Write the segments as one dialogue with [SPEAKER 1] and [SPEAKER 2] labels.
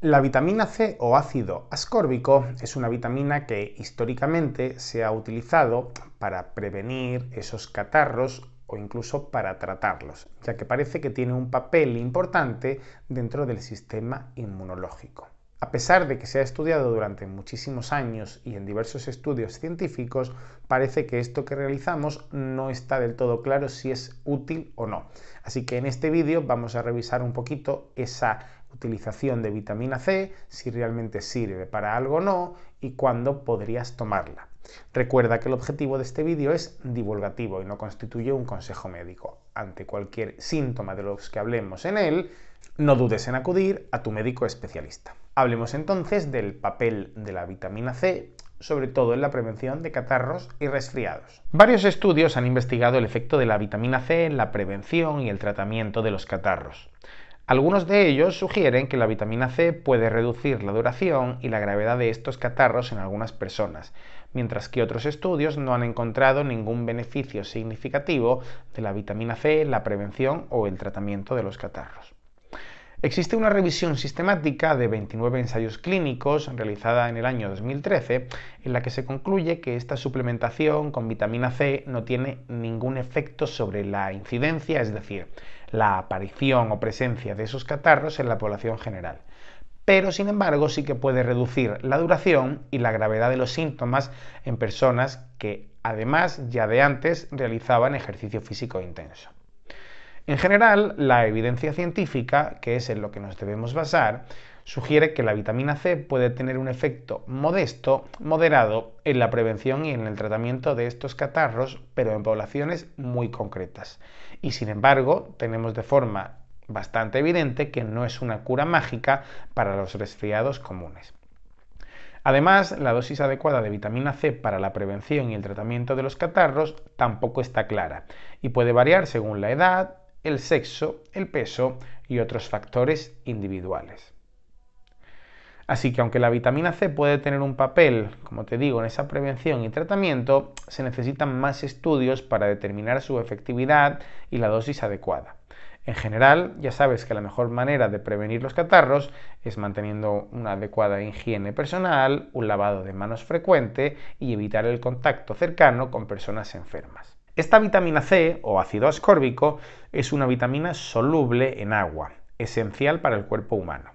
[SPEAKER 1] La vitamina C o ácido ascórbico es una vitamina que históricamente se ha utilizado para prevenir esos catarros o incluso para tratarlos, ya que parece que tiene un papel importante dentro del sistema inmunológico. A pesar de que se ha estudiado durante muchísimos años y en diversos estudios científicos, parece que esto que realizamos no está del todo claro si es útil o no. Así que en este vídeo vamos a revisar un poquito esa utilización de vitamina C, si realmente sirve para algo o no y cuándo podrías tomarla. Recuerda que el objetivo de este vídeo es divulgativo y no constituye un consejo médico. Ante cualquier síntoma de los que hablemos en él, no dudes en acudir a tu médico especialista. Hablemos entonces del papel de la vitamina C sobre todo en la prevención de catarros y resfriados. Varios estudios han investigado el efecto de la vitamina C en la prevención y el tratamiento de los catarros. Algunos de ellos sugieren que la vitamina C puede reducir la duración y la gravedad de estos catarros en algunas personas, mientras que otros estudios no han encontrado ningún beneficio significativo de la vitamina C en la prevención o el tratamiento de los catarros. Existe una revisión sistemática de 29 ensayos clínicos realizada en el año 2013 en la que se concluye que esta suplementación con vitamina C no tiene ningún efecto sobre la incidencia, es decir, la aparición o presencia de esos catarros en la población general. Pero, sin embargo, sí que puede reducir la duración y la gravedad de los síntomas en personas que, además, ya de antes realizaban ejercicio físico intenso. En general, la evidencia científica, que es en lo que nos debemos basar, sugiere que la vitamina C puede tener un efecto modesto, moderado, en la prevención y en el tratamiento de estos catarros, pero en poblaciones muy concretas. Y sin embargo, tenemos de forma bastante evidente que no es una cura mágica para los resfriados comunes. Además, la dosis adecuada de vitamina C para la prevención y el tratamiento de los catarros tampoco está clara y puede variar según la edad, el sexo, el peso y otros factores individuales. Así que aunque la vitamina C puede tener un papel, como te digo, en esa prevención y tratamiento, se necesitan más estudios para determinar su efectividad y la dosis adecuada. En general, ya sabes que la mejor manera de prevenir los catarros es manteniendo una adecuada higiene personal, un lavado de manos frecuente y evitar el contacto cercano con personas enfermas. Esta vitamina C o ácido ascórbico es una vitamina soluble en agua, esencial para el cuerpo humano.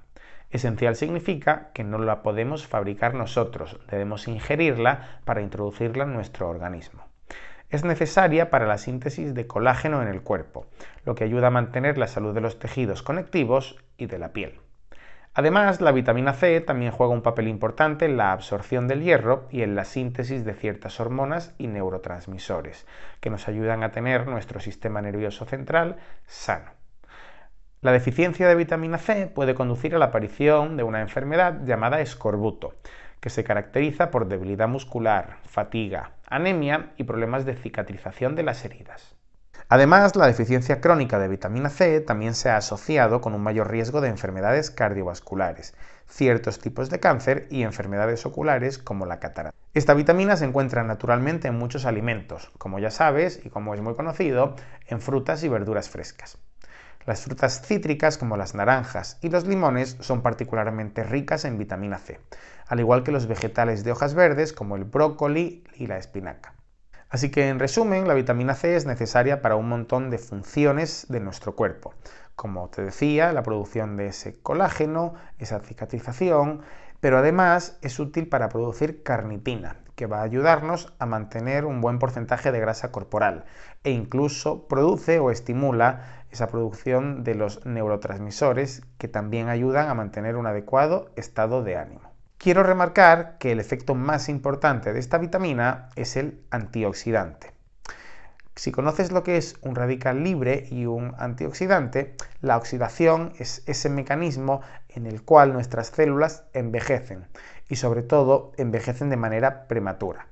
[SPEAKER 1] Esencial significa que no la podemos fabricar nosotros, debemos ingerirla para introducirla en nuestro organismo. Es necesaria para la síntesis de colágeno en el cuerpo, lo que ayuda a mantener la salud de los tejidos conectivos y de la piel. Además, la vitamina C también juega un papel importante en la absorción del hierro y en la síntesis de ciertas hormonas y neurotransmisores, que nos ayudan a tener nuestro sistema nervioso central sano. La deficiencia de vitamina C puede conducir a la aparición de una enfermedad llamada escorbuto, que se caracteriza por debilidad muscular, fatiga, anemia y problemas de cicatrización de las heridas. Además, la deficiencia crónica de vitamina C también se ha asociado con un mayor riesgo de enfermedades cardiovasculares, ciertos tipos de cáncer y enfermedades oculares como la catarata. Esta vitamina se encuentra naturalmente en muchos alimentos, como ya sabes y como es muy conocido, en frutas y verduras frescas. Las frutas cítricas como las naranjas y los limones son particularmente ricas en vitamina C, al igual que los vegetales de hojas verdes como el brócoli y la espinaca. Así que en resumen, la vitamina C es necesaria para un montón de funciones de nuestro cuerpo. Como te decía, la producción de ese colágeno, esa cicatrización, pero además es útil para producir carnitina, que va a ayudarnos a mantener un buen porcentaje de grasa corporal e incluso produce o estimula esa producción de los neurotransmisores que también ayudan a mantener un adecuado estado de ánimo. Quiero remarcar que el efecto más importante de esta vitamina es el antioxidante. Si conoces lo que es un radical libre y un antioxidante, la oxidación es ese mecanismo en el cual nuestras células envejecen y sobre todo envejecen de manera prematura.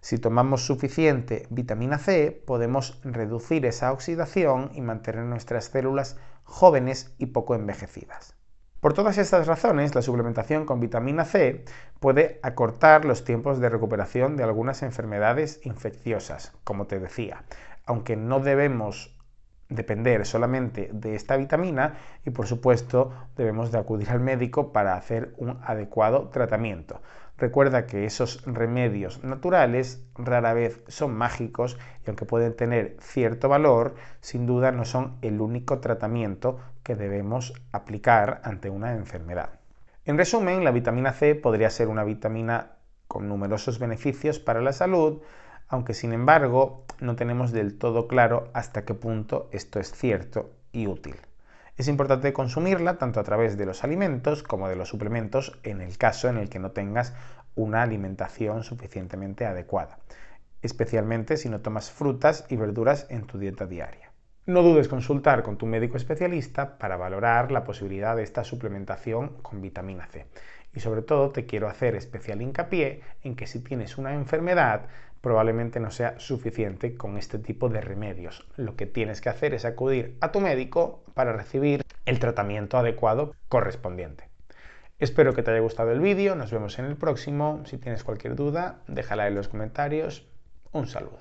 [SPEAKER 1] Si tomamos suficiente vitamina C, podemos reducir esa oxidación y mantener nuestras células jóvenes y poco envejecidas. Por todas estas razones, la suplementación con vitamina C puede acortar los tiempos de recuperación de algunas enfermedades infecciosas, como te decía, aunque no debemos depender solamente de esta vitamina y por supuesto debemos de acudir al médico para hacer un adecuado tratamiento. Recuerda que esos remedios naturales rara vez son mágicos y aunque pueden tener cierto valor, sin duda no son el único tratamiento que debemos aplicar ante una enfermedad. En resumen, la vitamina C podría ser una vitamina con numerosos beneficios para la salud, aunque sin embargo no tenemos del todo claro hasta qué punto esto es cierto y útil es importante consumirla tanto a través de los alimentos como de los suplementos en el caso en el que no tengas una alimentación suficientemente adecuada, especialmente si no tomas frutas y verduras en tu dieta diaria. No dudes consultar con tu médico especialista para valorar la posibilidad de esta suplementación con vitamina C. Y sobre todo te quiero hacer especial hincapié en que si tienes una enfermedad, probablemente no sea suficiente con este tipo de remedios. Lo que tienes que hacer es acudir a tu médico para recibir el tratamiento adecuado correspondiente. Espero que te haya gustado el vídeo, nos vemos en el próximo. Si tienes cualquier duda, déjala en los comentarios. Un saludo.